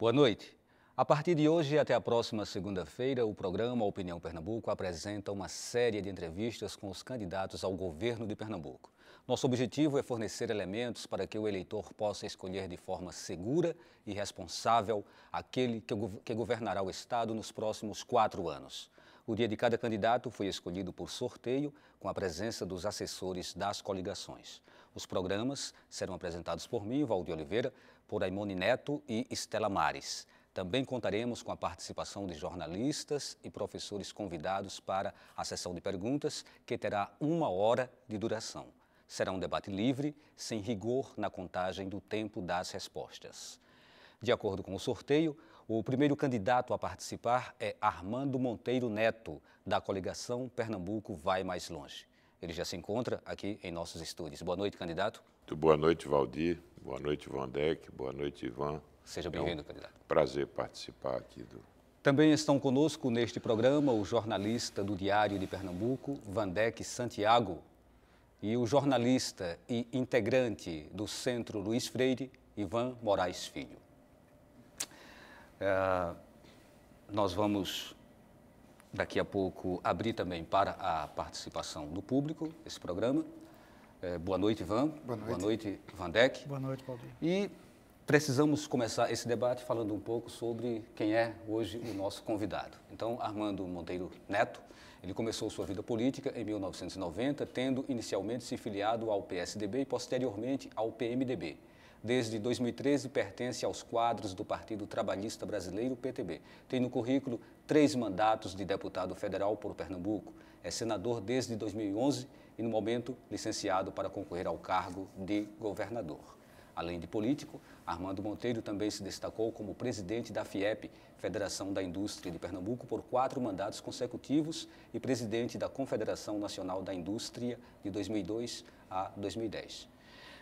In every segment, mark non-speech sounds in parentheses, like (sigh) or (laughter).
Boa noite. A partir de hoje e até a próxima segunda-feira, o programa Opinião Pernambuco apresenta uma série de entrevistas com os candidatos ao governo de Pernambuco. Nosso objetivo é fornecer elementos para que o eleitor possa escolher de forma segura e responsável aquele que governará o Estado nos próximos quatro anos. O dia de cada candidato foi escolhido por sorteio, com a presença dos assessores das coligações. Os programas serão apresentados por mim, Valdir Oliveira, por Aimone Neto e Estela Mares. Também contaremos com a participação de jornalistas e professores convidados para a sessão de perguntas, que terá uma hora de duração. Será um debate livre, sem rigor na contagem do tempo das respostas. De acordo com o sorteio, o primeiro candidato a participar é Armando Monteiro Neto, da coligação Pernambuco Vai Mais Longe. Ele já se encontra aqui em nossos estúdios. Boa noite, candidato. Muito boa noite, Valdir. Boa noite, Vandec. Boa noite, Ivan. Seja é bem-vindo, é um candidato. Prazer participar aqui do. Também estão conosco neste programa o jornalista do Diário de Pernambuco, Vandec Santiago, e o jornalista e integrante do Centro Luiz Freire, Ivan Moraes Filho. É, nós vamos daqui a pouco abrir também para a participação do público esse programa. É, boa noite, Ivan. Boa noite. Boa noite, Boa noite, Paulinho. E precisamos começar esse debate falando um pouco sobre quem é hoje o nosso convidado. Então, Armando Monteiro Neto, ele começou sua vida política em 1990, tendo inicialmente se filiado ao PSDB e posteriormente ao PMDB. Desde 2013 pertence aos quadros do Partido Trabalhista Brasileiro, PTB. Tem no currículo três mandatos de deputado federal por Pernambuco. É senador desde 2011 e, no momento, licenciado para concorrer ao cargo de governador. Além de político, Armando Monteiro também se destacou como presidente da FIEP, Federação da Indústria de Pernambuco, por quatro mandatos consecutivos e presidente da Confederação Nacional da Indústria de 2002 a 2010.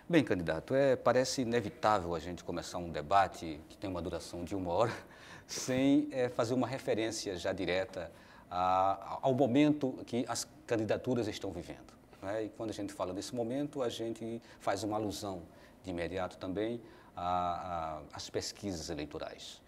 Bem, candidato, é, parece inevitável a gente começar um debate que tem uma duração de uma hora (laughs) sem é, fazer uma referência já direta a, ao momento que as candidaturas estão vivendo. Né? E quando a gente fala desse momento, a gente faz uma alusão de imediato também às pesquisas eleitorais.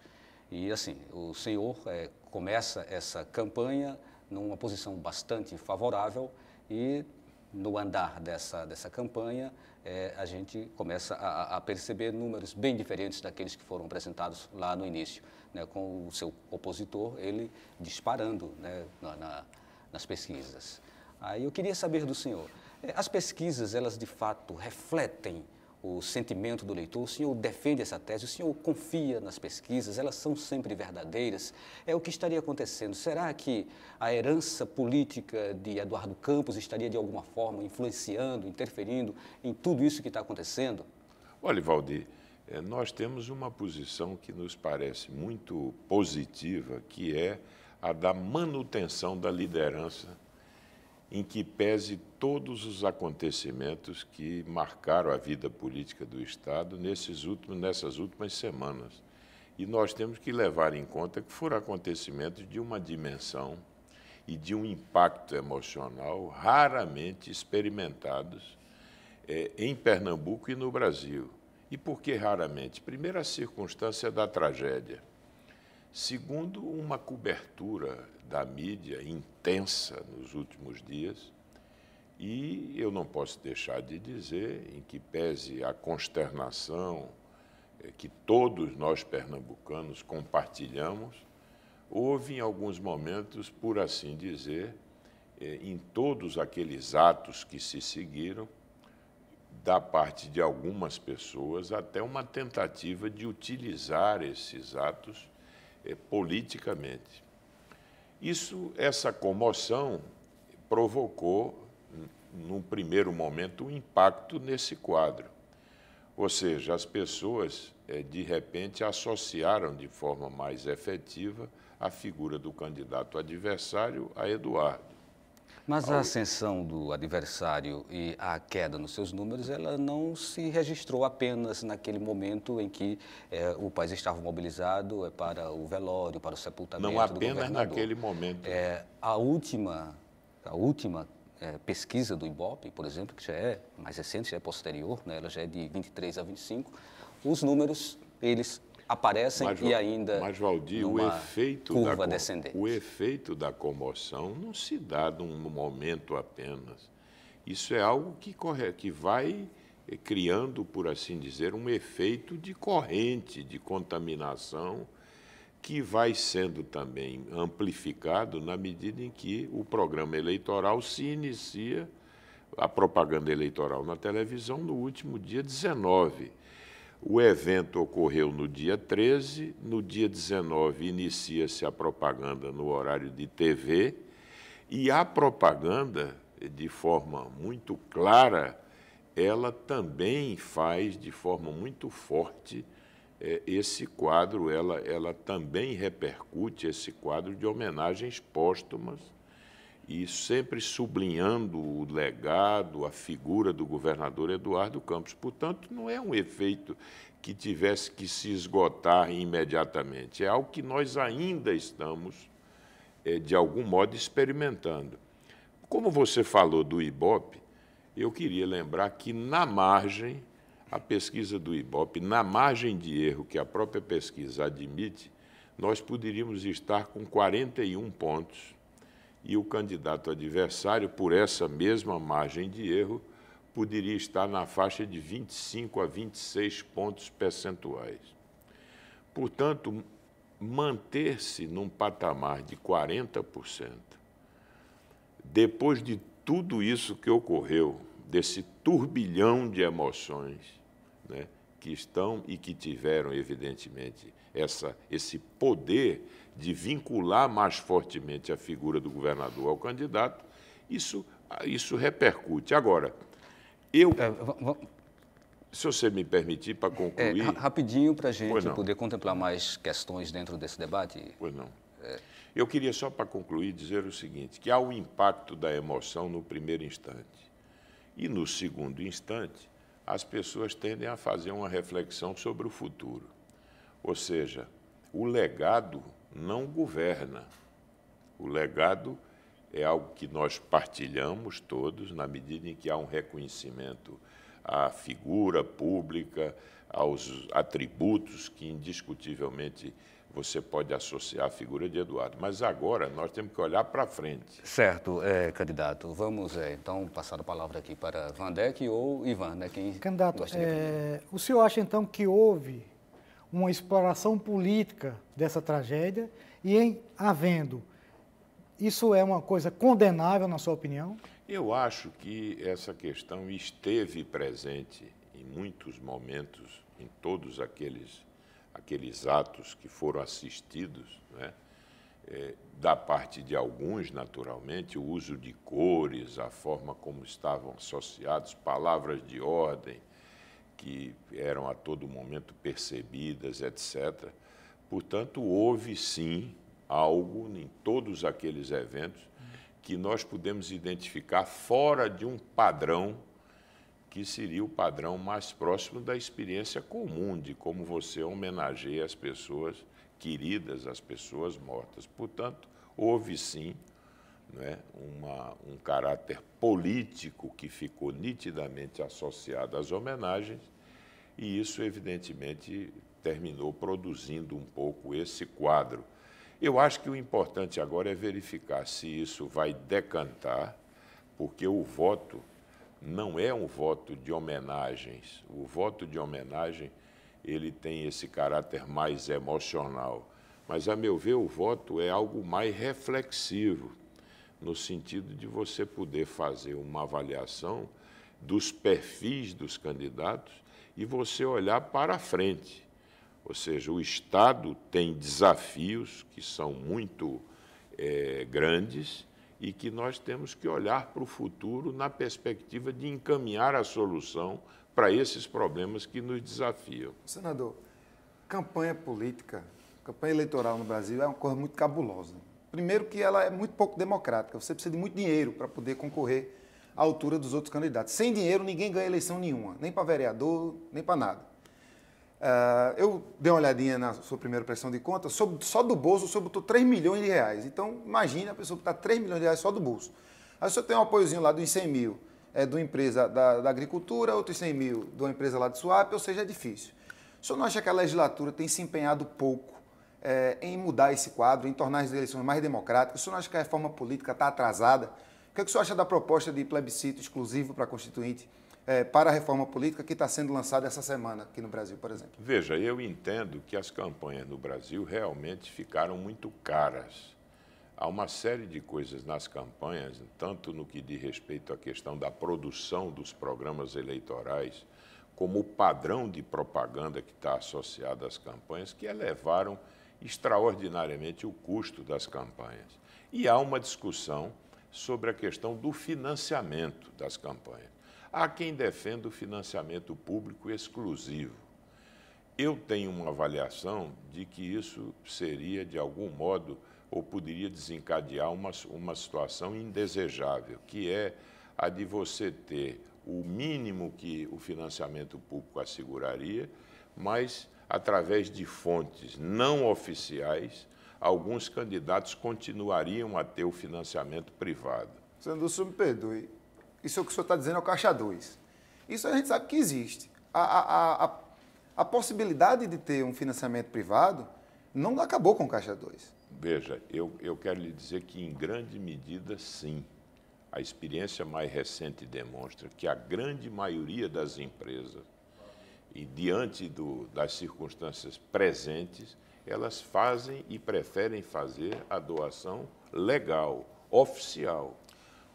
E assim, o senhor é, começa essa campanha numa posição bastante favorável e no andar dessa, dessa campanha, é, a gente começa a, a, perceber números bem diferentes daqueles que foram apresentados lá no início, né, com o seu opositor, ele disparando né, na, na, nas pesquisas. Aí eu queria saber do senhor, eh, as pesquisas, elas de fato refletem o sentimento do leitor? O senhor defende essa tese? O senhor confia nas pesquisas? Elas são sempre verdadeiras? É o que estaria acontecendo? Será que a herança política de Eduardo Campos estaria de alguma forma influenciando, interferindo em tudo isso que está acontecendo? Olha, Valdir, eh, nós temos uma posição que nos parece muito positiva, que é a da manutenção da liderança em que pese todos os acontecimentos que marcaram a vida política do Estado nesses últimos, nessas últimas semanas. E nós temos que levar em conta que foram acontecimentos de uma dimensão e de um impacto emocional raramente experimentados é, em Pernambuco e no Brasil. E por que raramente? Primeiro, a circunstância da tragédia. Segundo uma cobertura da mídia intensa nos últimos dias, e eu não posso deixar de dizer, em que pese a consternação eh, que todos nós pernambucanos compartilhamos, houve em alguns momentos, por assim dizer, eh, em todos aqueles atos que se seguiram, da parte de algumas pessoas, até uma tentativa de utilizar esses atos eh, politicamente. Isso, essa comoção provocou, num primeiro momento, um impacto nesse quadro. Ou seja, as pessoas, eh, de repente, associaram de forma mais efetiva a figura do candidato adversário a Eduardo. Mas a ascensão do adversário e a queda nos seus números, ela não se registrou apenas naquele momento em que eh, o país estava mobilizado eh, para o velório, para o sepultamento Não apenas naquele momento. É, a última, a última é, pesquisa do IBOP, por exemplo, que já é mais recente, já é posterior, né, ela já é de 23 a 25, os números, eles aparecem mas, e ainda. Mas, Valdir, o efeito, curva da, descendente. o efeito da comoção não se dá num momento apenas. Isso é algo que, corre, que vai eh, criando, por assim dizer, um efeito de corrente, de contaminação, que vai sendo também amplificado na medida em que o programa eleitoral se inicia, a propaganda eleitoral na televisão, no último dia 19. O evento ocorreu no dia 13, no dia 19 inicia-se a propaganda no horário de TV e a propaganda, de forma muito clara, ela também faz de forma muito forte eh, esse quadro, ela, ela também repercute esse quadro de homenagens póstumas e sempre sublinhando o legado, a figura do governador Eduardo Campos. Portanto, não é um efeito que tivesse que se esgotar imediatamente, é algo que nós ainda estamos, eh, de algum modo, experimentando. Como você falou do IBOP, eu queria lembrar que, na margem, a pesquisa do IBOP, na margem de erro que a própria pesquisa admite, nós poderíamos estar com 41 pontos e o candidato adversário, por essa mesma margem de erro, poderia estar na faixa de 25 a 26 pontos percentuais. Portanto, manter-se num patamar de 40%, depois de tudo isso que ocorreu, desse turbilhão de emoções né, que estão e que tiveram, evidentemente, essa, esse poder de vincular mais fortemente a figura do governador ao candidato, isso, isso repercute. Agora, eu. É, se você me permitir, para concluir. É, rapidinho, para a gente poder contemplar mais questões dentro desse debate. Pois não. É. Eu queria só para concluir dizer o seguinte: que há o impacto da emoção no primeiro instante. E no segundo instante, as pessoas tendem a fazer uma reflexão sobre o futuro. Ou seja, o legado não governa. O legado é algo que nós partilhamos todos, na medida em que há um reconhecimento à figura pública, aos atributos que indiscutivelmente você pode associar à figura de Eduardo. Mas agora nós temos que olhar para frente. Certo, é, candidato. Vamos é, então passar a palavra aqui para Vandeck ou Ivan, né? Quem candidato, é, o senhor acha então que houve uma exploração política dessa tragédia e em havendo isso é uma coisa condenável na sua opinião? Eu acho que essa questão esteve presente em muitos momentos em todos aqueles aqueles atos que foram assistidos, né? é, da parte de alguns, naturalmente, o uso de cores, a forma como estavam associados, palavras de ordem, que eram a todo momento percebidas, etc. Portanto, houve sim algo em todos aqueles eventos que nós pudemos identificar fora de um padrão que seria o padrão mais próximo da experiência comum de como você homenageia as pessoas queridas, as pessoas mortas. Portanto, houve sim né, uma, um caráter político que ficou nitidamente associado às homenagens e isso, evidentemente, terminou produzindo um pouco esse quadro. Eu acho que o importante agora é verificar se isso vai decantar, porque o voto não é um voto de homenagens. O voto de homenagem ele tem esse caráter mais emocional, mas a meu ver o voto é algo mais reflexivo, no sentido de você poder fazer uma avaliação dos perfis dos candidatos e você olhar para a frente. Ou seja, o Estado tem desafios que são muito é, grandes e que nós temos que olhar para o futuro na perspectiva de encaminhar a solução para esses problemas que nos desafiam. Senador, campanha política, campanha eleitoral no Brasil é uma coisa muito cabulosa. Primeiro que ela é muito pouco democrática, você precisa de muito dinheiro para poder concorrer à altura dos outros candidatos. Sem dinheiro, ninguém ganha eleição nenhuma, nem para vereador, nem para nada. Uh, eu dei uma olhadinha na sua primeira pressão de conta, sobre, só do bolso botou 3 milhões de reais. Então, imagina a pessoa que está 3 milhões de reais só do bolso. Aí senhor tem um apoiozinho lá dos 100 mil é de uma empresa da, da agricultura, outros 100 mil de uma empresa lá de Suape, ou seja, é difícil. O senhor não acha que a legislatura tem se empenhado pouco é, em mudar esse quadro, em tornar as eleições mais democráticas? O senhor não acha que a reforma política está atrasada? que, é que o senhor acha da proposta de plebiscito exclusivo para constituinte é, para a reforma política que está sendo lançada essa semana aqui no Brasil, por exemplo? Veja, eu entendo que as campanhas no Brasil realmente ficaram muito caras. Há uma série de coisas nas campanhas, tanto no que diz respeito à questão da produção dos programas eleitorais, como o padrão de propaganda que está associado às campanhas, que elevaram extraordinariamente o custo das campanhas. E há uma discussão sobre a questão do financiamento das campanhas. Há quem defenda o financiamento público exclusivo. Eu tenho uma avaliação de que isso seria, de algum modo, ou poderia desencadear uma, uma situação indesejável, que é a de você ter o mínimo que o financiamento público asseguraria, mas através de fontes não oficiais, alguns candidatos continuariam a ter o financiamento privado. Sandro, o senhor me perdoe. Isso é o que o senhor está dizendo é o Caixa 2. Isso a gente sabe que existe. A, a, a, a possibilidade de ter um financiamento privado não acabou com o Caixa 2. Veja, eu, eu quero lhe dizer que, em grande medida, sim. A experiência mais recente demonstra que a grande maioria das empresas, e diante do, das circunstâncias presentes, elas fazem e preferem fazer a doação legal, oficial.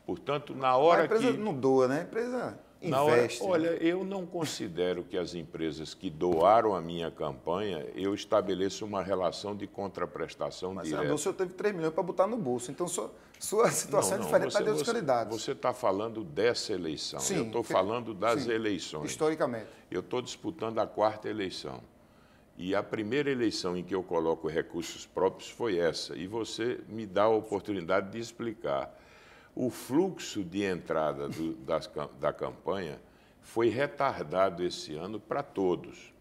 Portanto, na hora a empresa que. não doa, né? A empresa investe. Hora, né? olha, eu não considero que as empresas que doaram a minha campanha, eu estabeleço uma relação de contraprestação Mas, direta. Mas, o senhor teve 3 milhões para botar no bolso. Então, sua, sua situação é não, não, é diferente você, da dos candidatos. Você está falando dessa eleição. Sim, eu estou falando das sim, eleições. Historicamente. Eu estou disputando a quarta eleição. E a primeira eleição em que eu coloco recursos próprios foi essa. E você me dá a oportunidade de explicar. O fluxo de entrada do, das, da campanha foi retardado esse ano para todos.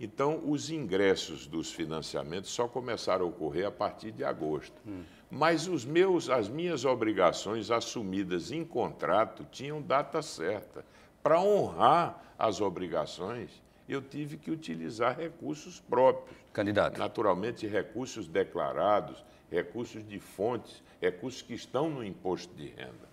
Então, os ingressos dos financiamentos só começaram a ocorrer a partir de agosto. Hum. Mas os meus, as minhas obrigações assumidas em contrato tinham data certa. Para honrar as obrigações, eu tive que utilizar recursos próprios. Candidato. Naturalmente, recursos declarados, recursos de fontes, recursos que estão no imposto de renda.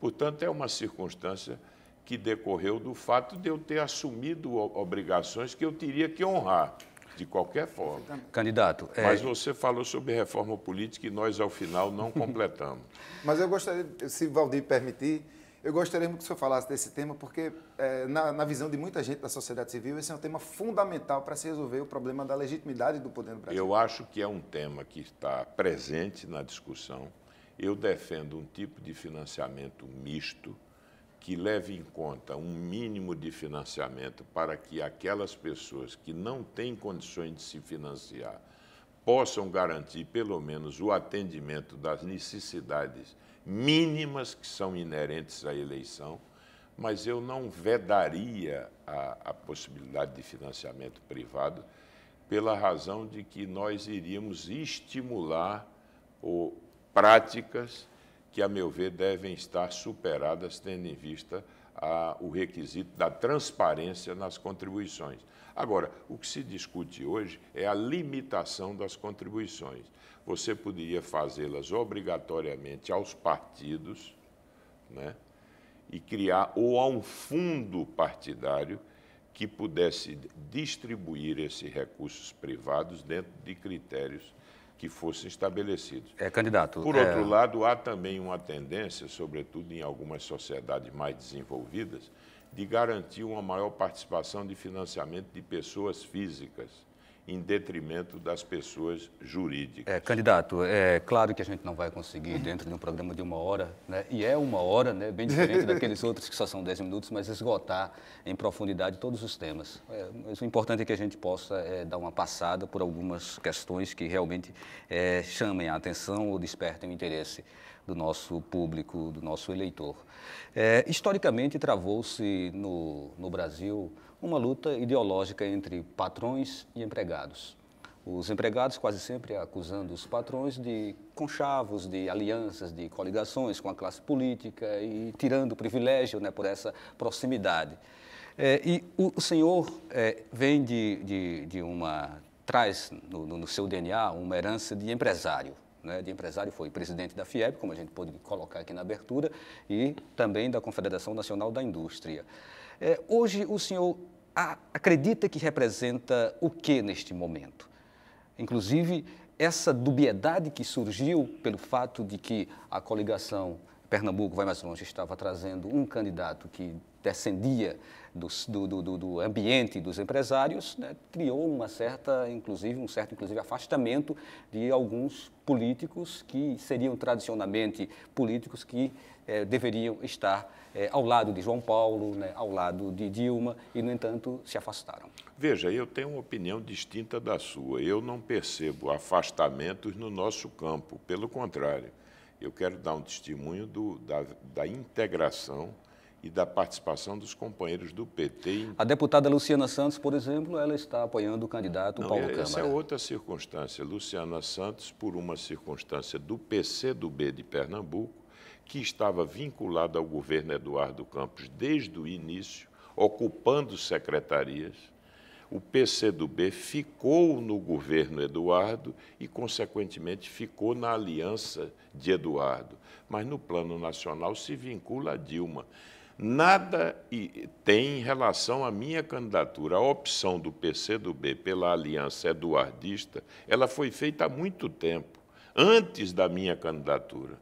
Portanto, é uma circunstância que decorreu do fato de eu ter assumido obrigações que eu teria que honrar, de qualquer forma. Candidato. É... Mas você falou sobre reforma política e nós, ao final, não completamos. (laughs) Mas eu gostaria, se Valdir permitir, eu gostaria muito que o senhor falasse desse tema, porque, é, na, na, visão de muita gente da sociedade civil, esse é um tema fundamental para se resolver o problema da legitimidade do poder no Brasil. Eu acho que é um tema que está presente na discussão. Eu defendo um tipo de financiamento misto que leve em conta um mínimo de financiamento para que aquelas pessoas que não têm condições de se financiar possam garantir pelo menos o atendimento das necessidades mínimas que são inerentes à eleição, mas eu não vedaria a, a possibilidade de financiamento privado pela razão de que nós iríamos estimular o práticas que, a meu ver, devem estar superadas, tendo em vista a, o requisito da transparência nas contribuições. Agora, o que se discute hoje é a limitação das contribuições você poderia fazê-las obrigatoriamente aos partidos, né? e criar ou a um fundo partidário que pudesse distribuir esses recursos privados dentro de critérios que fossem estabelecidos. É, candidato. Por é- outro é... lado, há também uma tendência, sobretudo em algumas sociedades mais desenvolvidas, de garantir uma maior participação de financiamento de pessoas físicas em detrimento das pessoas jurídicas. É, candidato, é claro que a gente não vai conseguir dentro de um programa de uma hora, né? e é uma hora, né? bem diferente daqueles (laughs) outros que só são 10 minutos, mas esgotar em profundidade todos os temas. É, mas o importante é que a gente possa é, dar uma passada por algumas questões que realmente é, chamem a atenção ou despertem o interesse do nosso público, do nosso eleitor. É, historicamente, travou-se no, no Brasil uma luta ideológica entre patrões e empregados. Os empregados quase sempre acusando os patrões de conchavos, de alianças, de coligações com a classe política e tirando privilégio né, por essa proximidade. É, e o, o senhor é, vem de, de, de, uma. traz no, no seu DNA uma herança de empresário né? de empresário, foi presidente da FIEB, como a gente pôde colocar aqui na abertura, e também da Confederação Nacional da Indústria. É, hoje o senhor acredita que representa o que neste momento? Inclusive, essa dubiedade que surgiu pelo fato de que a coligação Pernambuco vai mais longe estava trazendo um candidato que descendia do, do, do, do ambiente dos empresários, né, criou uma certa, inclusive, um certo inclusive, afastamento de alguns políticos que seriam tradicionalmente políticos que eh, deveriam estar eh, ao lado de João Paulo, né, ao lado de Dilma, e, no entanto, se afastaram. Veja, eu tenho uma opinião distinta da sua. Eu não percebo afastamentos no nosso campo, pelo contrário. Eu quero dar um testemunho do, da, da integração e da participação dos companheiros do PT. Em... A deputada Luciana Santos, por exemplo, ela está apoiando o candidato Não, Paulo essa Câmara. Essa é outra circunstância. Luciana Santos, por uma circunstância do PCdoB de Pernambuco, que estava vinculado ao governo Eduardo Campos desde o início, ocupando secretarias. O PCdoB ficou no governo Eduardo e, consequentemente, ficou na aliança de Eduardo. Mas no plano nacional se vincula a Dilma. Nada tem em relação à minha candidatura. A opção do PCdoB pela aliança eduardista, ela foi feita há muito tempo, antes da minha candidatura.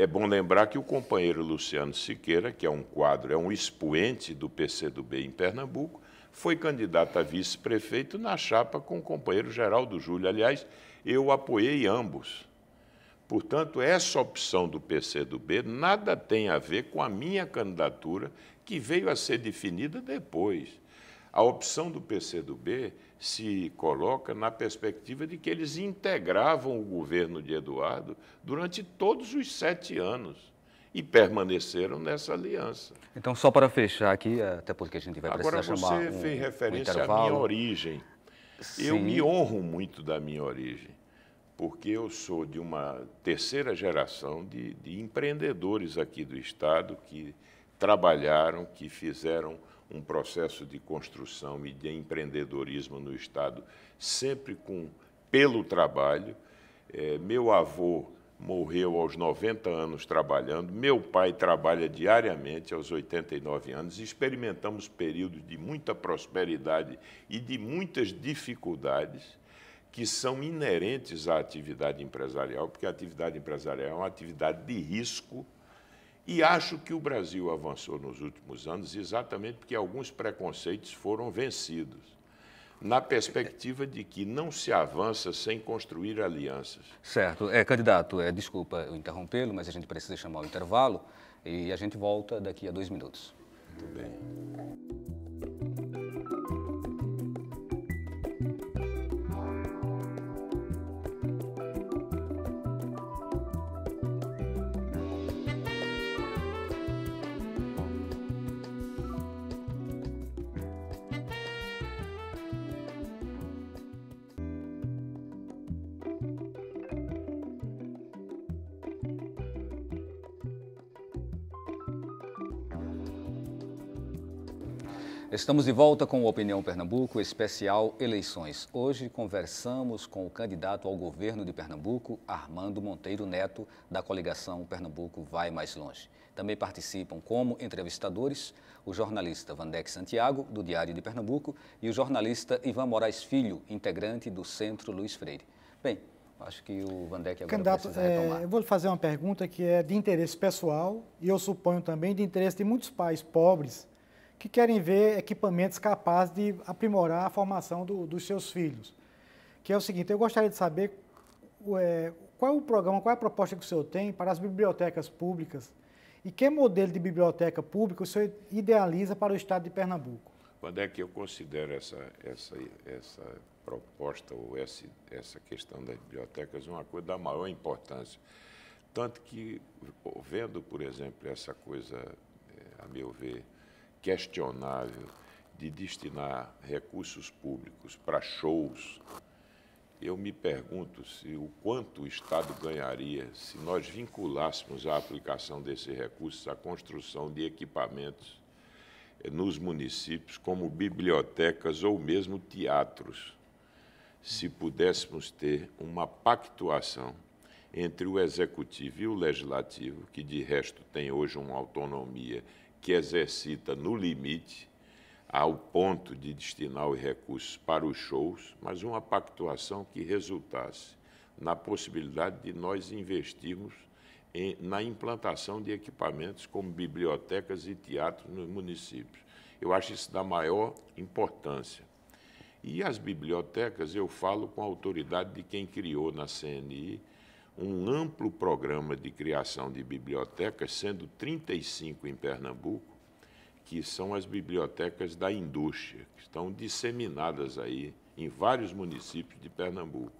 É bom lembrar que o companheiro Luciano Siqueira, que é um quadro, é um expoente do PCdoB em Pernambuco, foi candidato a vice-prefeito na chapa com o companheiro Geraldo Júlio. Aliás, eu apoiei ambos. Portanto, essa opção do PCdoB nada tem a ver com a minha candidatura, que veio a ser definida depois. A opção do PCdoB se coloca na perspectiva de que eles integravam o governo de Eduardo durante todos os sete anos e permaneceram nessa aliança. Então, só para fechar aqui, até porque a gente vai precisar precisar chamar Agora, você fez um, referência um à minha origem. Sim. Eu me honro muito da minha origem, porque eu sou de uma terceira geração de, de empreendedores aqui do Estado que trabalharam, que fizeram um processo de construção e de empreendedorismo no Estado, sempre com pelo trabalho. É, meu avô morreu aos 90 anos trabalhando, meu pai trabalha diariamente aos 89 anos. Experimentamos períodos de muita prosperidade e de muitas dificuldades que são inerentes à atividade empresarial, porque a atividade empresarial é uma atividade de risco e acho que o Brasil avançou nos últimos anos exatamente porque alguns preconceitos foram vencidos na perspectiva de que não se avança sem construir alianças. Certo. É, candidato, é, desculpa eu interrompê-lo, mas a gente precisa chamar o intervalo e a gente volta daqui a dois minutos. Muito bem. Estamos de volta com o Opinião Pernambuco, especial Eleições. Hoje conversamos com o candidato ao governo de Pernambuco, Armando Monteiro Neto, da coligação Pernambuco Vai Mais Longe. Também participam como entrevistadores o jornalista Vandex Santiago, do Diário de Pernambuco, e o jornalista Ivan Moraes Filho, integrante do Centro Luiz Freire. Bem, Acho que o Vandeck agora Candidato, precisa retomar. É, eu vou lhe fazer uma pergunta que é de interesse pessoal e eu suponho também de interesse de muitos pais pobres que querem ver equipamentos capazes de aprimorar a formação do, dos seus filhos. Que é o seguinte, eu gostaria de saber é, qual é o programa, qual é a proposta que o senhor tem para as bibliotecas públicas e que modelo de biblioteca pública o senhor idealiza para o estado de Pernambuco? Quando é que eu considero essa, essa, essa proposta ou essa, essa questão das bibliotecas uma coisa da maior importância? Tanto que, vendo, por exemplo, essa coisa, é, a meu ver, questionável de destinar recursos públicos para shows, eu me pergunto se o quanto o Estado ganharia se nós vinculássemos a aplicação desses recursos à construção de equipamentos nos municípios, como bibliotecas ou mesmo teatros, se pudéssemos ter uma pactuação entre o executivo e o legislativo, que de resto tem hoje uma autonomia que exercita no limite, ao ponto de destinar os recursos para os shows, mas uma pactuação que resultasse na possibilidade de nós investirmos em, na implantação de equipamentos como bibliotecas e teatros nos municípios. Eu acho isso da maior importância. E as bibliotecas, eu falo com a autoridade de quem criou na CNI um amplo programa de criação de bibliotecas, sendo 35 em Pernambuco, que são as bibliotecas da indústria, que estão disseminadas aí em vários municípios de Pernambuco.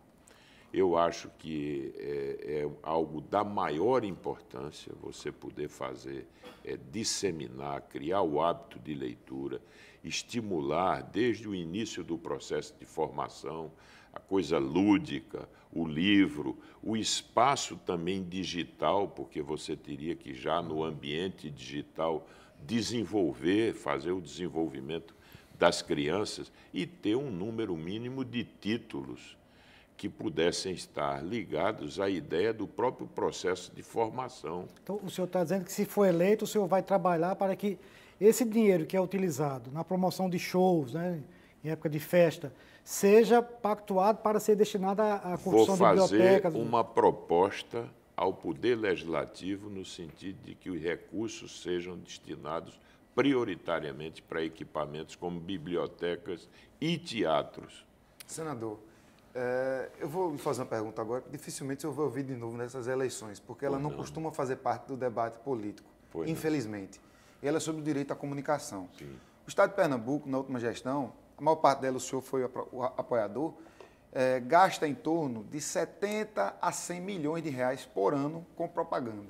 Eu acho que é, é algo da maior importância você poder fazer, é, disseminar, criar o hábito de leitura, estimular desde o início do processo de formação a coisa lúdica, o livro, o espaço também digital, porque você teria que já no ambiente digital desenvolver, fazer o desenvolvimento das crianças e ter um número mínimo de títulos que pudessem estar ligados à ideia do próprio processo de formação. Então, o senhor está dizendo que se for eleito, o senhor vai trabalhar para que esse dinheiro que é utilizado na promoção de shows, né, em época de festa, seja pactuado para ser destinado à construção de bibliotecas. Vou fazer uma proposta ao Poder Legislativo no sentido de que os recursos sejam destinados prioritariamente para equipamentos como bibliotecas e teatros. Senador, é, eu vou lhe fazer uma pergunta agora, que dificilmente eu vou ouvir de novo nessas eleições, porque ela não, não, costuma fazer parte do debate político, pois infelizmente. Não. Ela é sobre o direito à comunicação. Sim. O Estado de Pernambuco, na última gestão, a maior parte dela o senhor foi o apoiador, é, gasta em torno de 70 a 100 milhões de reais por ano com propaganda.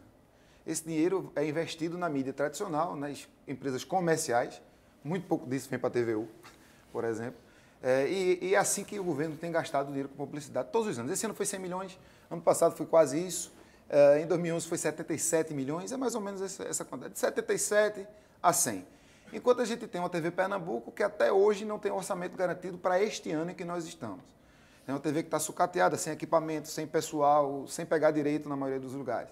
Esse dinheiro é investido na mídia tradicional, nas empresas comerciais, muito pouco disso vem para a TVU, (laughs) por exemplo. É, e, e, é assim que o governo tem gastado dinheiro com publicidade todos os anos. Esse ano foi 100 milhões, ano passado foi quase isso, é, em 2011 foi 77 milhões, é mais ou menos essa, essa quantidade, de 77 a 100. Enquanto a gente tem uma TV Pernambuco que até hoje não tem orçamento garantido para este ano em que nós estamos. É uma TV que está sucateada, sem equipamento, sem pessoal, sem pegar direito na maioria dos lugares.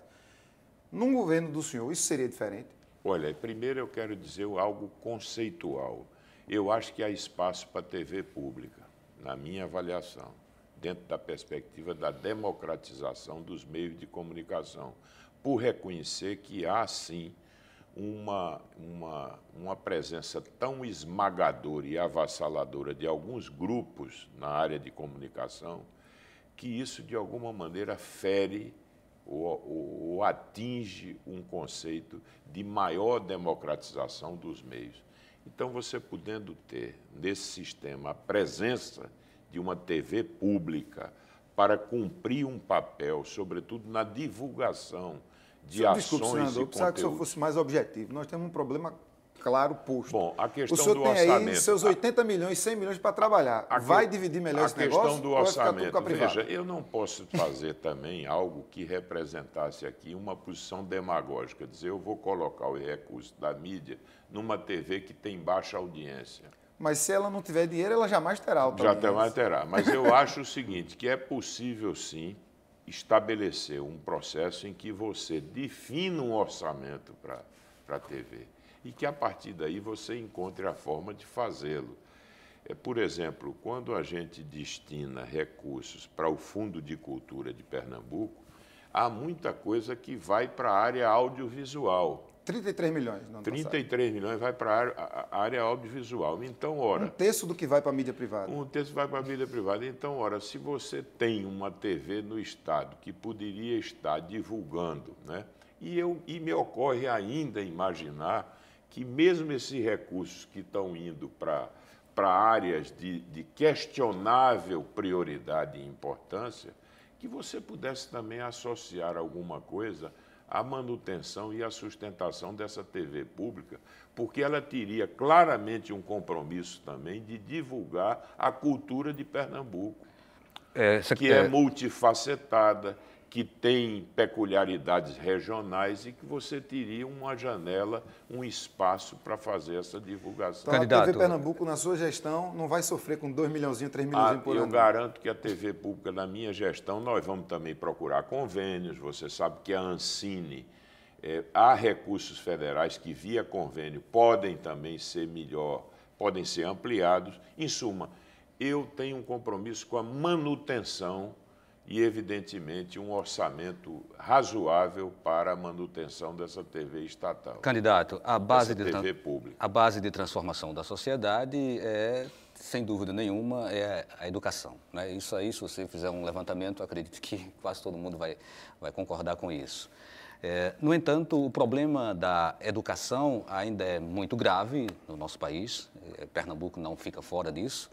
Num governo do senhor, isso seria diferente? Olha, primeiro eu quero dizer algo conceitual. Eu acho que há espaço para a TV pública, na minha avaliação, dentro da perspectiva da democratização dos meios de comunicação, por reconhecer que há, sim, uma, uma, uma presença tão esmagadora e avassaladora de alguns grupos na área de comunicação que isso, de alguma maneira, fere ou, ou, ou atinge um conceito de maior democratização dos meios. Então, você podendo ter nesse sistema a presença de uma TV pública para cumprir um papel, sobretudo na divulgação de Senhor, ações desculpe, senador, eu precisava que o senhor fosse mais objetivo. Nós temos um problema claro posto. Bom, a questão o senhor tem orçamento. Aí seus 80 milhões, 100 milhões para trabalhar. A vai dividir melhor a esse negócio? A questão do orçamento. Veja, eu não posso fazer também algo que representasse aqui uma posição demagógica, dizer eu vou colocar o recurso da mídia numa TV que tem baixa audiência. Mas se ela não tiver dinheiro, ela jamais terá. Já Jamais terá. Mas eu (laughs) acho o seguinte, que é possível sim estabelecer um processo em que você defina um orçamento para a TV e que a partir daí você encontre a forma de fazê-lo. É, por exemplo, quando a gente destina recursos para o Fundo de Cultura de Pernambuco, há muita coisa que vai para a área audiovisual. 33 milhões. 33 passado. milhões vai para a área audiovisual. Então, ora. Um terço do que vai para a mídia privada. Um terço vai para a mídia privada. Então, ora, se você tem uma TV no Estado que poderia estar divulgando, né? E, eu, e me ocorre ainda imaginar que, mesmo esses recursos que estão indo para para áreas de, de questionável prioridade e importância, que você pudesse também associar alguma coisa a manutenção e a sustentação dessa TV pública, porque ela teria claramente um compromisso também de divulgar a cultura de Pernambuco, é, que é, é multifacetada, que tem peculiaridades regionais e que você teria uma janela, um espaço para fazer essa divulgação. Então, Candidato. a TV Pernambuco, na sua gestão, não vai sofrer com 2 milhãozinhos, 3 milhões ah, por eu ano? Eu garanto que a TV pública, na minha gestão, nós vamos também procurar convênios. Você sabe que a Ancine, é, há recursos federais que, via convênio, podem também ser melhor, podem ser ampliados. Em suma, eu tenho um compromisso com a manutenção e, evidentemente, um orçamento razoável para a manutenção dessa TV estatal. Candidato, a base, de, TV pública. a base de transformação da sociedade é, sem dúvida nenhuma, é a educação. Né? Isso aí, se você fizer um levantamento, acredito que (laughs) quase todo mundo vai, vai concordar com isso. É, no entanto, o problema da educação ainda é muito grave no nosso país. É, Pernambuco não fica fora disso.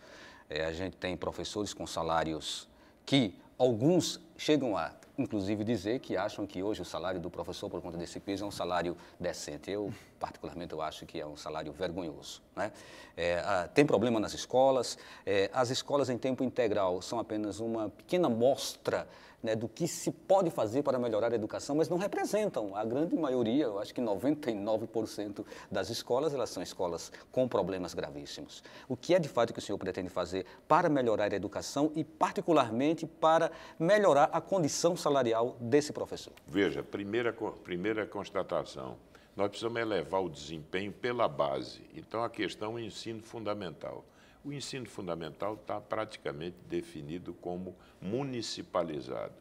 É, a gente tem professores com salários que Alguns chegam a, inclusive, dizer que acham que hoje o salário do professor, por conta desse piso, é um salário decente. Eu, particularmente, eu acho que é um salário vergonhoso. Né? É, a, ah, tem problema nas escolas. É, as escolas em tempo integral são apenas uma pequena mostra né, do que se pode fazer para melhorar a educação, mas não representam. A grande maioria, eu acho que 99% das escolas, elas são escolas com problemas gravíssimos. O que é de fato que o senhor pretende fazer para melhorar a educação e, particularmente, para melhorar a condição salarial desse professor? Veja, primeira, primeira constatação. Nós precisamos elevar o desempenho pela base. Então, a questão é o ensino fundamental. O ensino fundamental está praticamente definido como municipalizado.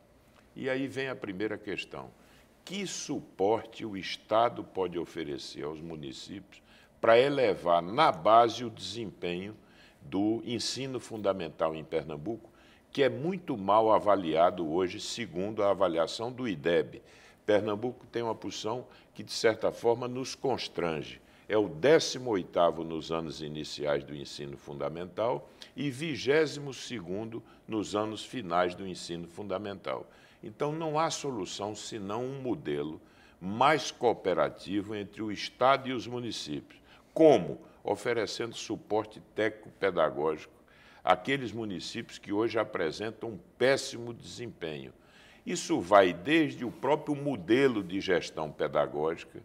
E aí vem a primeira questão: que suporte o Estado pode oferecer aos municípios para elevar na base o desempenho do ensino fundamental em Pernambuco, que é muito mal avaliado hoje, segundo a avaliação do IDEB. Pernambuco tem uma posição que, de certa forma, nos constrange é o 18º nos anos iniciais do ensino fundamental e 22º nos anos finais do ensino fundamental. Então não há solução senão um modelo mais cooperativo entre o Estado e os municípios. Como? Oferecendo suporte técnico-pedagógico àqueles municípios que hoje apresentam um péssimo desempenho. Isso vai desde o próprio modelo de gestão pedagógica,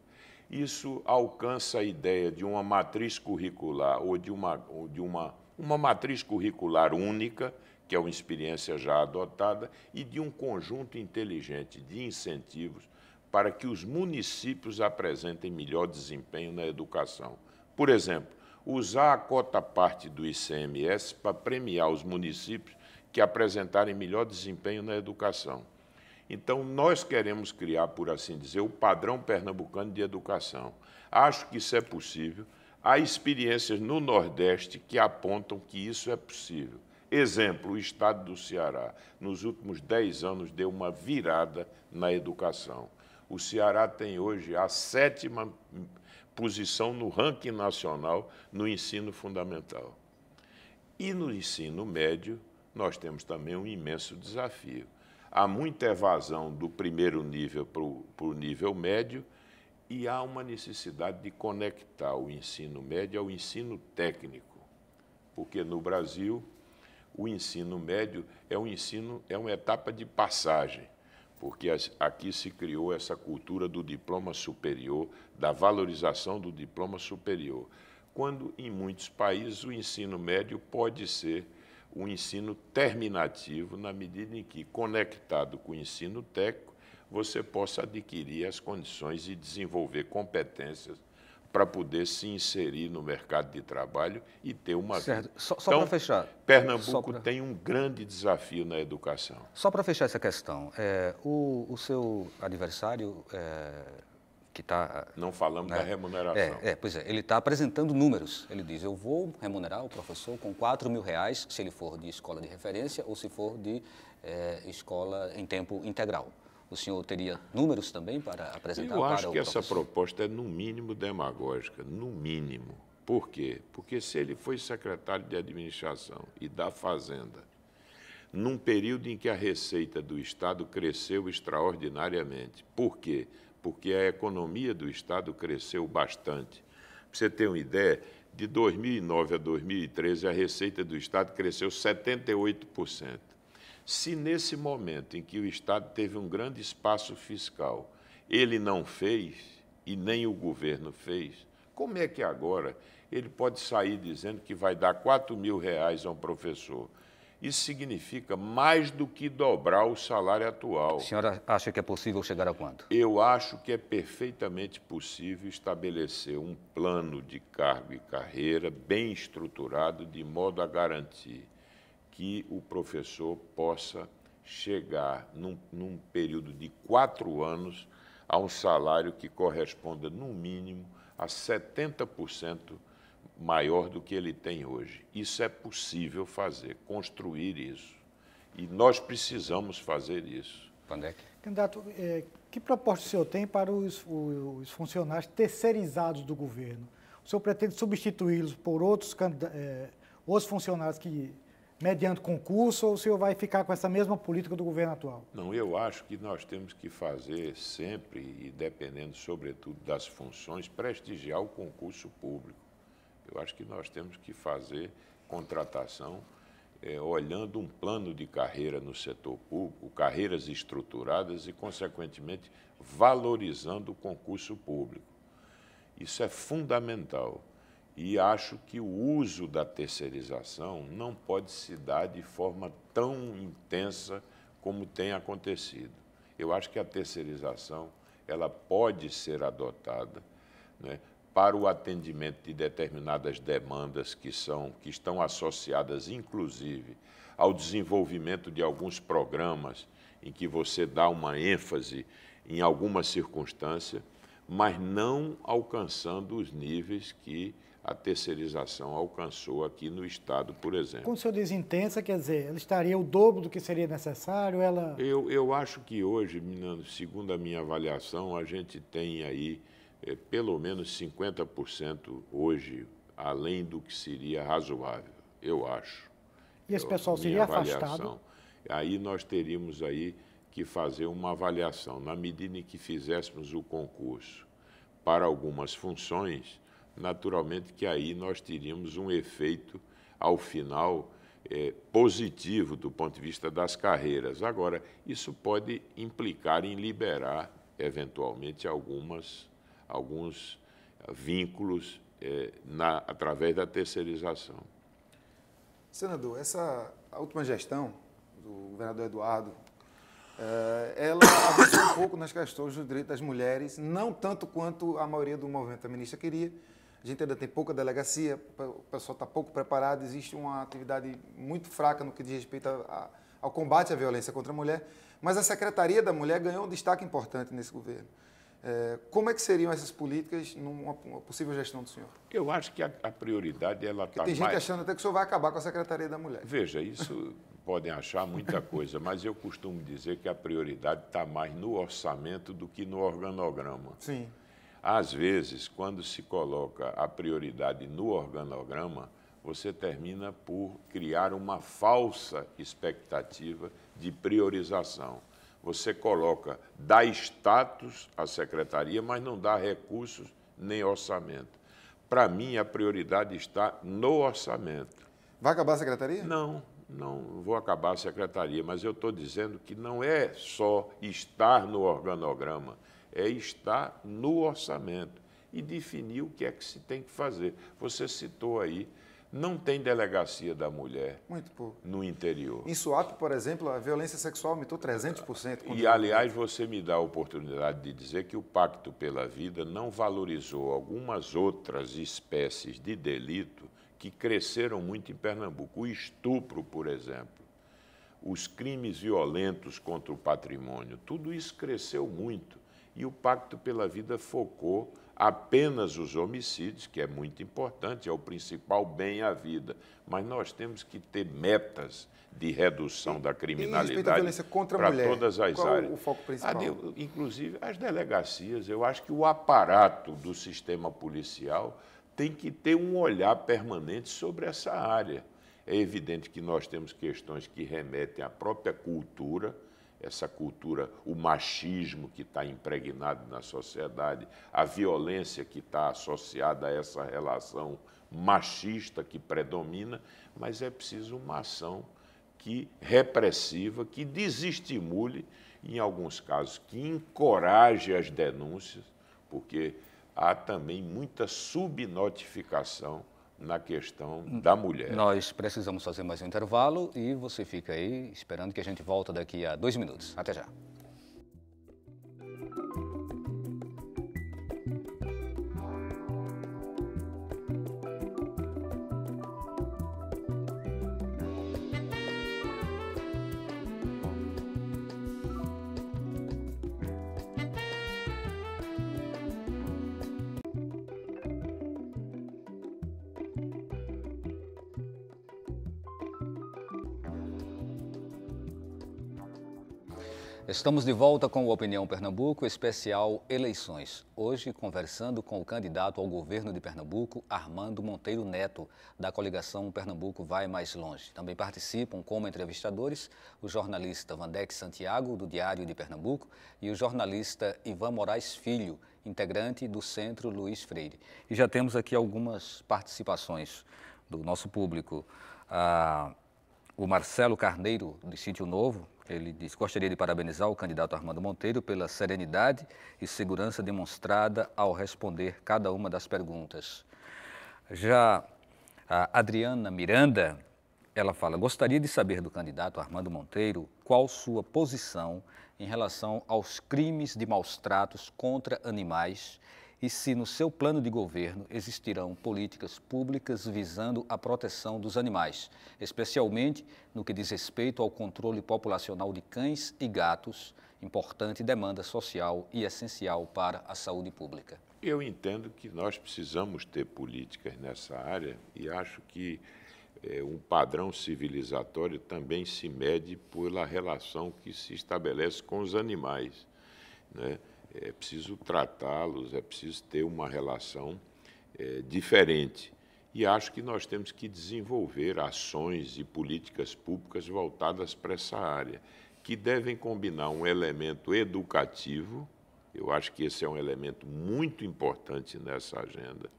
isso alcança a ideia de uma matriz curricular ou de uma, ou de uma, uma matriz curricular única, que é uma experiência já adotada, e de um conjunto inteligente de incentivos para que os municípios apresentem melhor desempenho na educação. Por exemplo, usar a cota parte do ICMS para premiar os municípios que apresentarem melhor desempenho na educação então, nós queremos criar, por assim dizer, o padrão pernambucano de educação. Acho que isso é possível. Há experiências no Nordeste que apontam que isso é possível. Exemplo, o estado do Ceará, nos últimos 10 anos, deu uma virada na educação. O Ceará tem hoje a sétima posição no ranking nacional no ensino fundamental. E no ensino médio, nós temos também um imenso desafio há muita evasão do primeiro nível para o nível médio e há uma necessidade de conectar o ensino médio ao ensino técnico, porque no Brasil o ensino médio é um ensino é uma etapa de passagem, porque aqui se criou essa cultura do diploma superior, da valorização do diploma superior, quando em muitos países o ensino médio pode ser o ensino terminativo, na medida em que, conectado com o ensino técnico, você possa adquirir as condições e desenvolver competências para poder se inserir no mercado de trabalho e ter uma certo. Só, só então, para fechar. Pernambuco pra... tem um grande desafio na educação. Só para fechar essa questão, é, o, o, seu adversário é, que está... Não falamos né? da remuneração. É, é, pois é, ele está apresentando números. Ele diz, eu vou remunerar o professor com 4 mil reais, se ele for de escola de referência ou se for de é, escola em tempo integral. O senhor teria números também para apresentar Eu acho que essa proposta é, no mínimo, demagógica, no mínimo. Por quê? Porque se ele foi secretário de administração e da Fazenda, num período em que a receita do Estado cresceu extraordinariamente, por quê? porque a economia do Estado cresceu bastante. Para você ter uma ideia, de 2009 a 2013, a receita do Estado cresceu 78%. Se nesse momento em que o Estado teve um grande espaço fiscal, ele não fez, e nem o governo fez, como é que agora ele pode sair dizendo que vai dar 4 mil reais a um professor? Isso significa mais do que dobrar o salário atual. A senhora acha que é possível chegar a quanto? Eu acho que é perfeitamente possível estabelecer um plano de cargo e carreira bem estruturado, de modo a garantir que o professor possa chegar, num, num período de quatro anos, a um salário que corresponda, no mínimo, a 70% maior do que ele tem hoje. Isso é possível fazer, construir isso. E nós precisamos fazer isso. Pandec? Candidato, é, que proposta o senhor tem para os, os, funcionários terceirizados do governo? O senhor pretende substituí-los por outros, é, outros funcionários que mediante concurso ou o senhor vai ficar com essa mesma política do governo atual? Não, eu acho que nós temos que fazer sempre, e dependendo sobretudo das funções, prestigiar o concurso público. Eu acho que nós temos que fazer contratação é, olhando um plano de carreira no setor público, carreiras estruturadas e, consequentemente, valorizando o concurso público. Isso é fundamental. E acho que o uso da terceirização não pode se dar de forma tão intensa como tem acontecido. Eu acho que a terceirização ela pode ser adotada né, para o atendimento de determinadas demandas que são que estão associadas inclusive ao desenvolvimento de alguns programas em que você dá uma ênfase em alguma circunstância, mas não alcançando os níveis que a terceirização alcançou aqui no Estado, por exemplo. Quando o senhor diz intensa, quer dizer, ela estaria o dobro do que seria necessário? Ela... Eu, eu acho que hoje, segundo a minha avaliação, a gente tem aí é, pelo menos 50% hoje, além do que seria razoável, eu acho. E esse pessoal seria afastado? Aí nós teríamos aí que fazer uma avaliação. Na medida em que fizéssemos o concurso para algumas funções, naturalmente que aí nós teríamos um efeito, ao final, é, positivo do ponto de vista das carreiras. Agora, isso pode implicar em liberar, eventualmente, algumas alguns eh, vínculos eh, na, através da terceirização. Senador, essa a última gestão do governador Eduardo, eh, ela avançou um pouco nas questões dos direitos das mulheres, não tanto quanto a maioria do movimento feminista queria. A gente ainda tem pouca delegacia, o pessoal está pouco preparado, existe uma atividade muito fraca no que diz respeito a, a, ao combate à violência contra a mulher, mas a Secretaria da Mulher ganhou um destaque importante nesse governo. É, como é que seriam essas políticas numa possível gestão do senhor? Eu acho que a, prioridade ela está Tem gente mais... achando até que o senhor vai acabar com a Secretaria da Mulher. Veja, (laughs) isso podem achar muita coisa, mas eu costumo dizer que a prioridade está mais no orçamento do que no organograma. Sim. Às vezes, quando se coloca a prioridade no organograma, você termina por criar uma falsa expectativa de priorização você coloca, dá status à secretaria, mas não dá recursos nem orçamento. Para mim, a prioridade está no orçamento. Vai acabar a secretaria? Não, não vou acabar a secretaria, mas eu estou dizendo que não é só estar no organograma, é estar no orçamento e definir o que é que se tem que fazer. Você citou aí não tem delegacia da mulher Muito pouco. no interior. Em Suape, por exemplo, a violência sexual aumentou 300%. E, aliás, você me dá a oportunidade de dizer que o Pacto pela Vida não valorizou algumas outras espécies de delito que cresceram muito em Pernambuco. O estupro, por exemplo, os crimes violentos contra o patrimônio, tudo isso cresceu muito. E o Pacto pela Vida focou apenas os homicídios, que é muito importante, é o principal bem à vida. Mas nós temos que ter metas de redução e, da criminalidade para todas as Qual áreas. O foco principal? inclusive, as delegacias, eu acho que o aparato do sistema policial tem que ter um olhar permanente sobre essa área. É evidente que nós temos questões que remetem à própria cultura essa cultura, o machismo que está impregnado na sociedade, a violência que está associada a essa relação machista que predomina, mas é preciso uma ação que repressiva, que desestimule, em alguns casos, que encoraje as denúncias, porque há também muita subnotificação na questão da mulher. Nós precisamos fazer mais um intervalo e você fica aí esperando que a gente volta daqui a dois minutos. Até já. Estamos de volta com o Opinião Pernambuco, especial Eleições. Hoje, conversando com o candidato ao governo de Pernambuco, Armando Monteiro Neto, da coligação Pernambuco Vai Mais Longe. Também participam como entrevistadores o jornalista Vandex Santiago, do Diário de Pernambuco, e o jornalista Ivan Moraes Filho, integrante do Centro Luiz Freire. E já temos aqui algumas participações do nosso público. Ah, o Marcelo Carneiro, do Sítio Novo, ele diz: Gostaria de parabenizar o candidato Armando Monteiro pela serenidade e segurança demonstrada ao responder cada uma das perguntas. Já a Adriana Miranda, ela fala: Gostaria de saber do candidato Armando Monteiro qual sua posição em relação aos crimes de maus tratos contra animais e se no seu plano de governo existirão políticas públicas visando a proteção dos animais, especialmente no que diz respeito ao controle populacional de cães e gatos, importante demanda social e essencial para a saúde pública. Eu entendo que nós precisamos ter políticas nessa área e acho que é, um padrão civilizatório também se mede pela relação que se estabelece com os animais. Né? é preciso tratá-los, é preciso ter uma relação é, diferente. E acho que nós temos que desenvolver ações e políticas públicas voltadas para essa área, que devem combinar um elemento educativo, eu acho que esse é um elemento muito importante nessa agenda,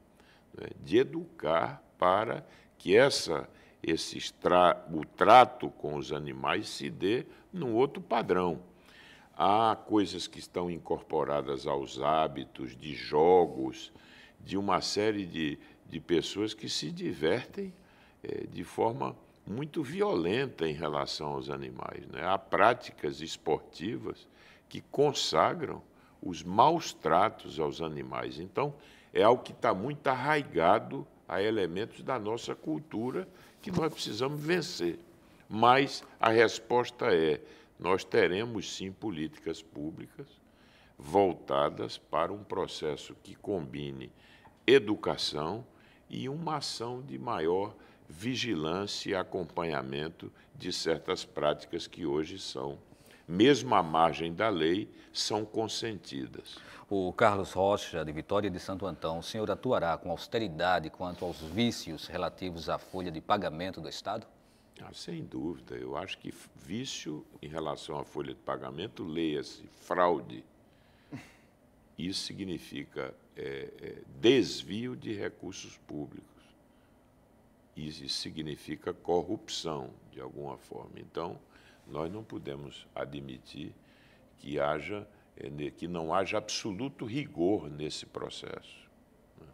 né, de educar para que essa, esse tra o trato com os animais se dê num outro padrão Há coisas que estão incorporadas aos hábitos de jogos, de uma série de, de pessoas que se divertem é, de forma muito violenta em relação aos animais. Né? Há práticas esportivas que consagram os maus tratos aos animais. Então, é algo que está muito arraigado a elementos da nossa cultura que nós precisamos vencer. Mas a resposta é nós teremos sim políticas públicas voltadas para um processo que combine educação e uma ação de maior vigilância e acompanhamento de certas práticas que hoje são, mesmo à margem da lei, são consentidas. O Carlos Rocha, de Vitória de Santo Antão, o senhor atuará com austeridade quanto aos vícios relativos à folha de pagamento do Estado? Ah, sem dúvida. Eu acho que vício em relação à folha de pagamento, leia-se, fraude. (laughs) Isso significa é, é, desvio de recursos públicos. Isso significa corrupção, de alguma forma. Então, nós não podemos admitir que, haja, é, que não haja absoluto rigor nesse processo. Né?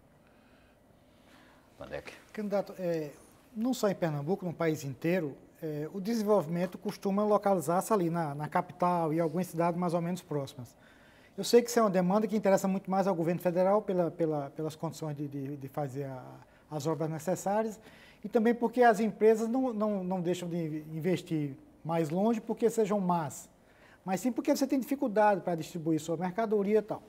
Mandek. Candidato, é, não só em Pernambuco, no país inteiro, é, o desenvolvimento costuma localizar-se ali na, na, capital e algumas cidades mais ou menos próximas. Eu sei que isso é uma demanda que interessa muito mais ao governo federal pela, pela, pelas condições de, de, de fazer a, as obras necessárias e também porque as empresas não, não, não deixam de investir mais longe porque sejam más, mas sim porque você tem dificuldade para distribuir sua mercadoria e tal.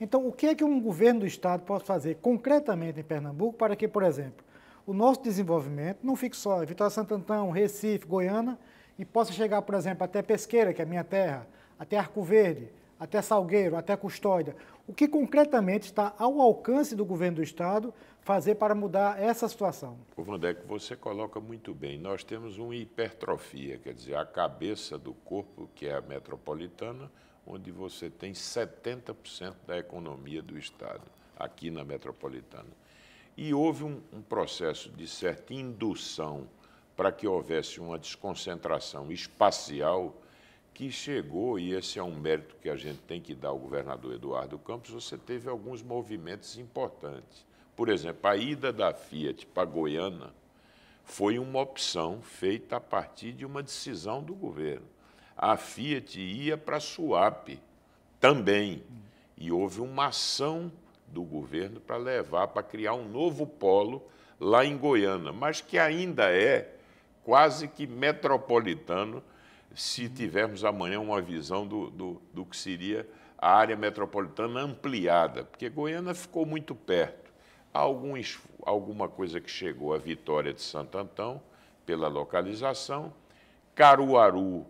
Então, o que é que um governo do Estado pode fazer concretamente em Pernambuco para que, por exemplo, o nosso desenvolvimento não fique só em Vitória Santantão, Recife, Goiânia, e possa chegar, por exemplo, até Pesqueira, que é a minha terra, até Arco Verde, até Salgueiro, até Custódia. O que concretamente está ao alcance do governo do Estado fazer para mudar essa situação? O Vandec, você coloca muito bem. Nós temos uma hipertrofia, quer dizer, a cabeça do corpo, que é a metropolitana, onde você tem 70% da economia do Estado, aqui na metropolitana. E houve um, um processo de certa indução para que houvesse uma desconcentração espacial que chegou, e esse é um mérito que a gente tem que dar ao governador Eduardo Campos, você teve alguns movimentos importantes. Por exemplo, a ida da Fiat para Goiânia foi uma opção feita a partir de uma decisão do governo. A Fiat ia para a SUAP também, e houve uma ação do governo para levar, para criar um novo polo lá em Goiânia, mas que ainda é quase que metropolitano se tivermos amanhã uma visão do, do, do que seria a área metropolitana ampliada, porque Goiânia ficou muito perto. Há alguma coisa que chegou à Vitória de Santo Antão pela localização. Caruaru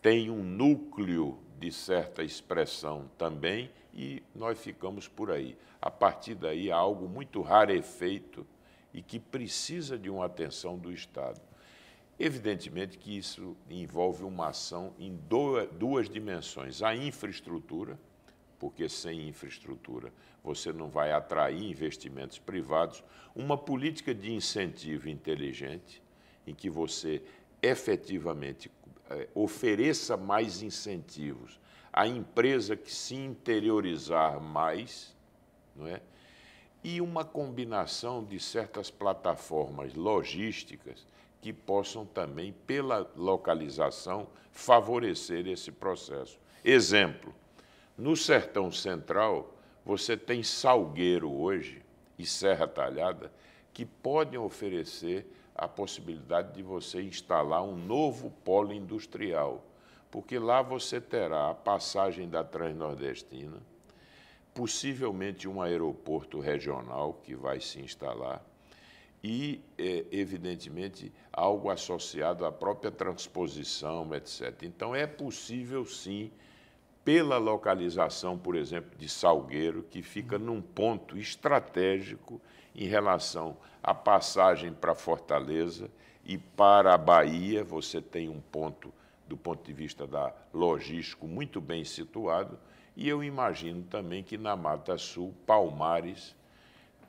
tem um núcleo de certa expressão também, e nós ficamos por aí. A partir daí há algo muito rarefeito e que precisa de uma atenção do Estado. Evidentemente que isso envolve uma ação em duas dimensões: a infraestrutura, porque sem infraestrutura você não vai atrair investimentos privados, uma política de incentivo inteligente, em que você efetivamente eh, ofereça mais incentivos a empresa que se interiorizar mais, não é? e uma combinação de certas plataformas logísticas que possam também, pela localização, favorecer esse processo. Exemplo, no Sertão Central, você tem Salgueiro hoje e Serra Talhada que podem oferecer a possibilidade de você instalar um novo polo industrial porque lá você terá a passagem da Transnordestina, possivelmente um aeroporto regional que vai se instalar e, é, evidentemente, algo associado à própria transposição, etc. Então, é possível, sim, pela localização, por exemplo, de Salgueiro, que fica num ponto estratégico em relação à passagem para Fortaleza e para a Bahia, você tem um ponto estratégico do ponto de vista da logístico, muito bem situado, e eu imagino também que na Mata Sul, Palmares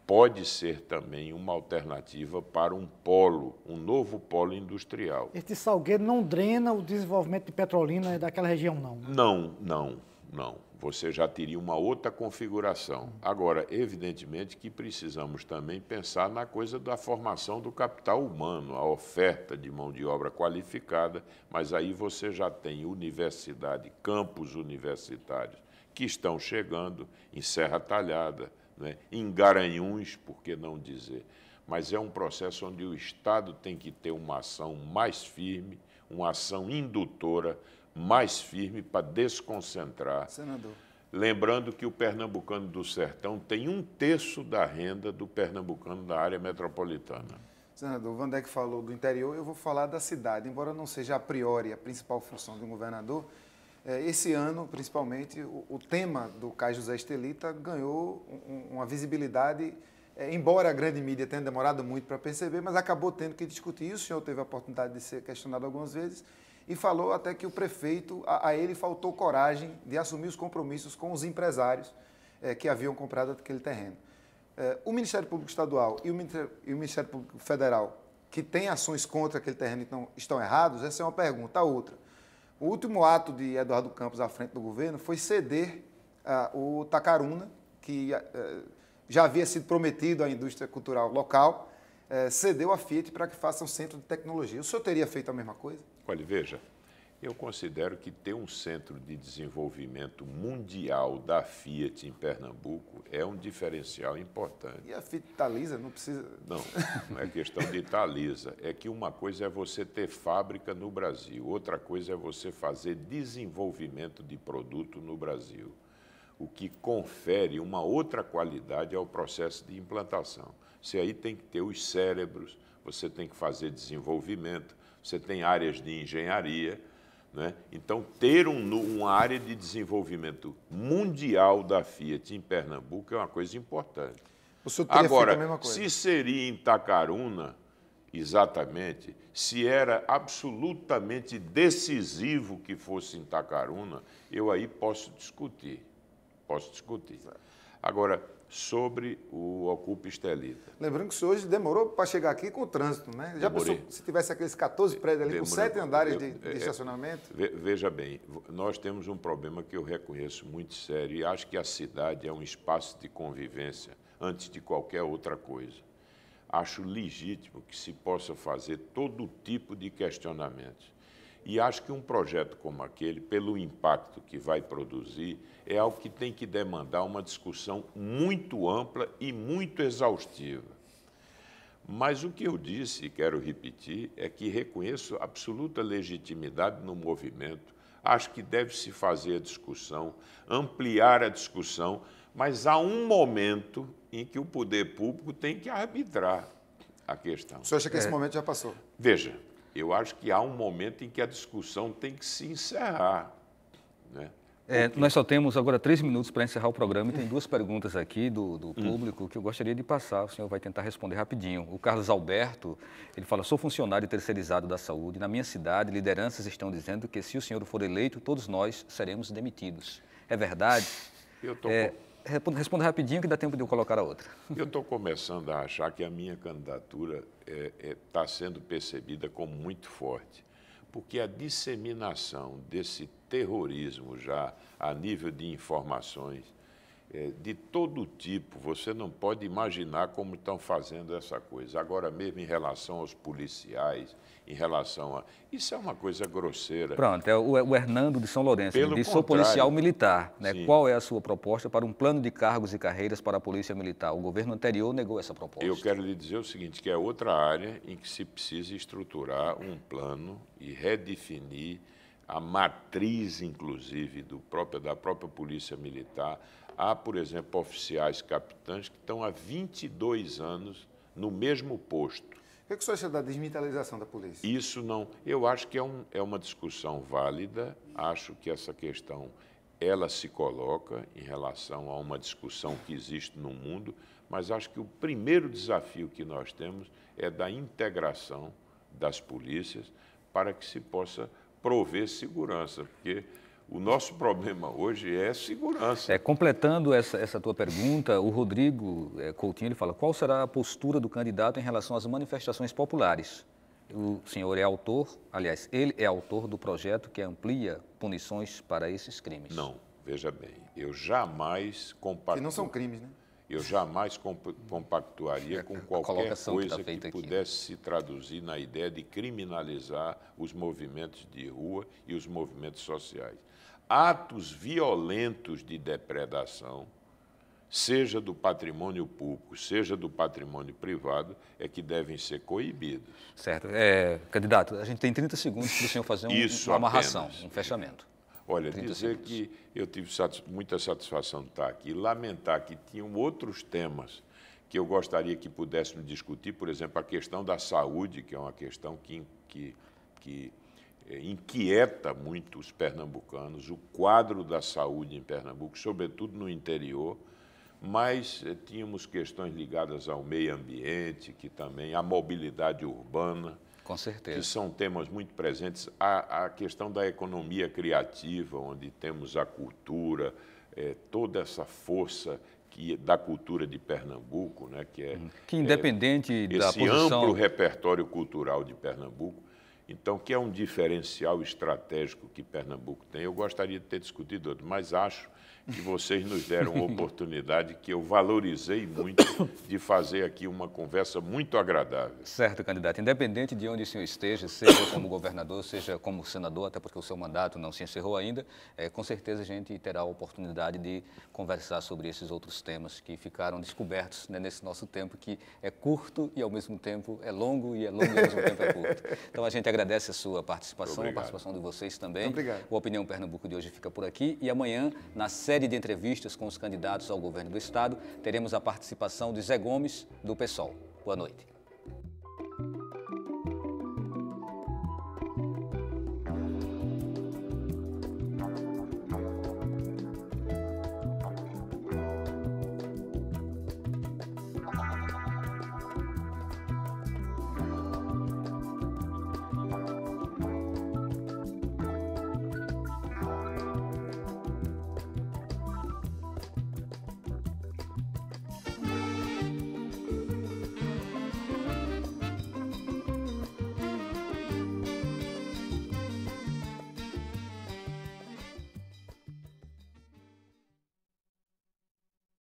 pode ser também uma alternativa para um polo, um novo polo industrial. Este salgueiro não drena o desenvolvimento de petrolina daquela região, não? Não, não, não você já teria uma outra configuração. Agora, evidentemente que precisamos também pensar na coisa da formação do capital humano, a oferta de mão de obra qualificada, mas aí você já tem universidade, campos universitários que estão chegando em Serra Talhada, né, em Garanhuns, por que não dizer? Mas é um processo onde o Estado tem que ter uma ação mais firme, uma ação indutora mais firme para desconcentrar. Senador. Lembrando que o pernambucano do sertão tem um terço da renda do pernambucano da área metropolitana. Senador, o Vandeck falou do interior, eu vou falar da cidade. Embora não seja a priori a principal função do governador, eh, esse ano, principalmente, o tema do Caio José Estelita ganhou uma visibilidade eh, embora a grande mídia tenha demorado muito para perceber, mas acabou tendo que discutir. E o senhor teve a oportunidade de ser questionado algumas vezes e falou até que o prefeito, a, a ele faltou coragem de assumir os compromissos com os empresários é, que haviam comprado aquele terreno. É, o Ministério Público Estadual e o, Ministério, e o Ministério Público Federal, que têm ações contra aquele terreno então, estão errados? Essa é uma pergunta. A outra, o último ato de Eduardo Campos à frente do governo foi ceder ah, o Tacaruna, que eh, já havia sido prometido à indústria cultural local, é, cedeu a Fiat para que faça um centro de tecnologia. O senhor teria feito a mesma coisa? Olha, veja, eu considero que ter um centro de desenvolvimento mundial da Fiat em Pernambuco é um diferencial importante. E a Fiat taliza não precisa. Não, não é questão de taliza. É que uma coisa é você ter fábrica no Brasil, outra coisa é você fazer desenvolvimento de produto no Brasil, o que confere uma outra qualidade ao processo de implantação. Você aí tem que ter os cérebros, você tem que fazer desenvolvimento, você tem áreas de engenharia. Né? Então, ter um, uma área de desenvolvimento mundial da Fiat em Pernambuco é uma coisa importante. Agora, se seria em Itacaruna, exatamente, se era absolutamente decisivo que fosse em Itacaruna, eu aí posso discutir. Posso discutir. Agora, sobre o Ocupa Estelita. Lembrando que o senhor hoje demorou para chegar aqui com o trânsito, né? Já Demorei. pensou se tivesse aqueles 14 prédios ali Demorei. com 7 andares de, de é, é. estacionamento? Veja bem, nós temos um problema que eu reconheço muito sério e acho que a cidade é um espaço de convivência antes de qualquer outra coisa. Acho legítimo que se possa fazer todo tipo de questionamentos. E acho que um projeto como aquele, pelo impacto que vai produzir, é algo que tem que demandar uma discussão muito ampla e muito exaustiva. Mas o que eu disse, e quero repetir, é que reconheço absoluta legitimidade no movimento, acho que deve-se fazer a discussão, ampliar a discussão, mas há um momento em que o poder público tem que arbitrar a questão. O senhor acha que é. esse momento já passou? Veja, eu acho que há um momento em que a discussão tem que se encerrar. Né? É, nós só temos agora três minutos para encerrar o programa e tem duas perguntas aqui do, do hum. público que eu gostaria de passar. O senhor vai tentar responder rapidinho. O Carlos Alberto, ele fala: sou funcionário terceirizado da saúde. Na minha cidade, lideranças estão dizendo que se o senhor for eleito, todos nós seremos demitidos. É verdade? Eu estou é, Responda rapidinho que dá tempo de eu colocar a outra. (laughs) Eu estou começando a achar que a minha candidatura está é, é, tá sendo percebida como muito forte, porque a disseminação desse terrorismo já a nível de informações é, de todo tipo. Você não pode imaginar como estão fazendo essa coisa. Agora mesmo em relação aos policiais, em relação a. Isso é uma coisa grosseira. Pronto, é o, é o Hernando de São Lourenço. ele disse, sou policial militar. Né? Qual é a sua proposta para um plano de cargos e carreiras para a Polícia Militar? O governo anterior negou essa proposta. Eu quero lhe dizer o seguinte: que é outra área em que se precisa estruturar um plano e redefinir a matriz, inclusive, do próprio, da própria Polícia Militar, Há, por exemplo, oficiais capitães que estão há 22 anos no mesmo posto. O que, é que o senhor acha da desmilitarização da polícia? Isso não. Eu acho que é, um, é uma discussão válida. Acho que essa questão ela se coloca em relação a uma discussão que existe no mundo, mas acho que o primeiro desafio que nós temos é da integração das polícias para que se possa prover segurança, porque o nosso problema hoje é segurança. É, completando essa, essa tua pergunta, o Rodrigo é, Coutinho ele fala: qual será a postura do candidato em relação às manifestações populares? O senhor é autor, aliás, ele é autor do projeto que amplia punições para esses crimes. Não, veja bem, eu jamais compactuaria. Que não são crimes, né? Eu jamais compactuaria com (laughs) qualquer coisa que, tá que pudesse aqui. se traduzir na ideia de criminalizar os movimentos de rua e os movimentos sociais atos violentos de depredação, seja do patrimônio público, seja do patrimônio privado, é que devem ser coibidos. Certo. É, candidato, a gente tem 30 segundos para o senhor fazer um, Isso uma amarração, apenas. um fechamento. Olha, dizer segundos. que eu tive muita satisfação de estar aqui, lamentar que tinham outros temas que eu gostaria que pudéssemos discutir, por exemplo, a questão da saúde, que é uma questão que, que, que eh, inquieta muito os pernambucanos, o quadro da saúde em Pernambuco, sobretudo no interior, mas eh, tínhamos questões ligadas ao meio ambiente, que também à mobilidade urbana, com certeza. que são temas muito presentes. A, a questão da economia criativa, onde temos a cultura, é, toda essa força que, da cultura de Pernambuco, né, que é que independente é, da esse posição... amplo repertório cultural de Pernambuco então, que é um diferencial estratégico que Pernambuco tem, eu gostaria de ter discutido outro, mas acho que vocês nos deram uma oportunidade que eu valorizei muito de fazer aqui uma conversa muito agradável. Certo, candidato. Independente de onde o senhor esteja, seja como governador, seja como senador, até porque o seu mandato não se encerrou ainda, é, com certeza a gente terá a oportunidade de conversar sobre esses outros temas que ficaram descobertos né, nesse nosso tempo, que é curto e ao mesmo tempo é longo, e é longo e ao mesmo tempo é curto. Então a gente agradece a sua participação, a participação de vocês também. Muito obrigado. O Opinião Pernambuco de hoje fica por aqui e amanhã, na série série de entrevistas com os candidatos ao governo do Estado, teremos a participação de Zé Gomes, do PSOL. Boa noite.